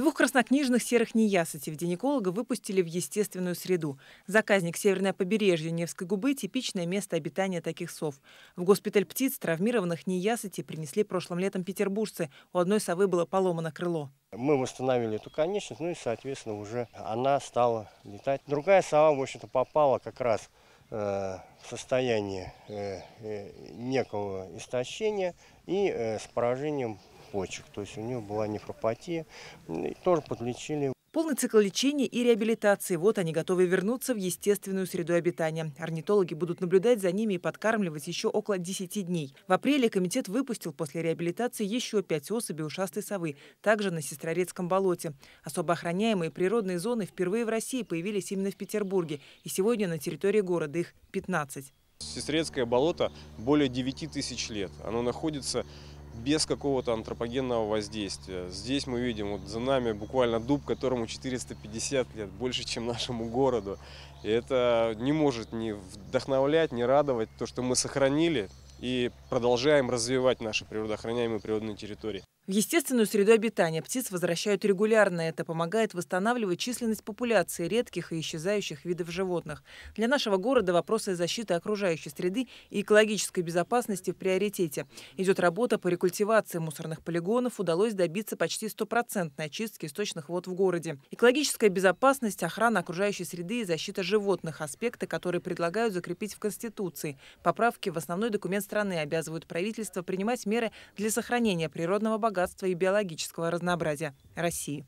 Двух краснокнижных серых неясотей в день эколога выпустили в естественную среду. Заказник «Северное побережье» Невской губы – типичное место обитания таких сов. В госпиталь птиц травмированных неясотей принесли прошлым летом петербуржцы. У одной совы было поломано крыло. Мы восстановили эту конечность, ну и, соответственно, уже она стала летать. Другая сова, в общем-то, попала как раз э, в состояние э, э, некого истощения и с поражением почек. То есть у нее была нефропатия. И тоже подлечили. Полный цикл лечения и реабилитации. Вот они готовы вернуться в естественную среду обитания. Орнитологи будут наблюдать за ними и подкармливать еще около 10 дней. В апреле комитет выпустил после реабилитации еще пять особей ушастой совы, также на Сестрорецком болоте. Особо охраняемые природные зоны впервые в России появились именно в Петербурге. И сегодня на территории города их 15. Сестрорецкое болото более 9 тысяч лет. Оно находится без какого-то антропогенного воздействия. Здесь мы видим, вот за нами буквально дуб, которому 450 лет, больше, чем нашему городу. И это не может не вдохновлять, не радовать то, что мы сохранили и продолжаем развивать наши природоохраняемые природные территории. В естественную среду обитания птиц возвращают регулярно. Это помогает восстанавливать численность популяции редких и исчезающих видов животных. Для нашего города вопросы защиты окружающей среды и экологической безопасности в приоритете. Идет работа по рекультивации мусорных полигонов. Удалось добиться почти стопроцентной очистки источных вод в городе. Экологическая безопасность, охрана окружающей среды и защита животных – аспекты, которые предлагают закрепить в Конституции. Поправки в основной документ страны обязывают правительство принимать меры для сохранения природного богатства богатства и биологического разнообразия России.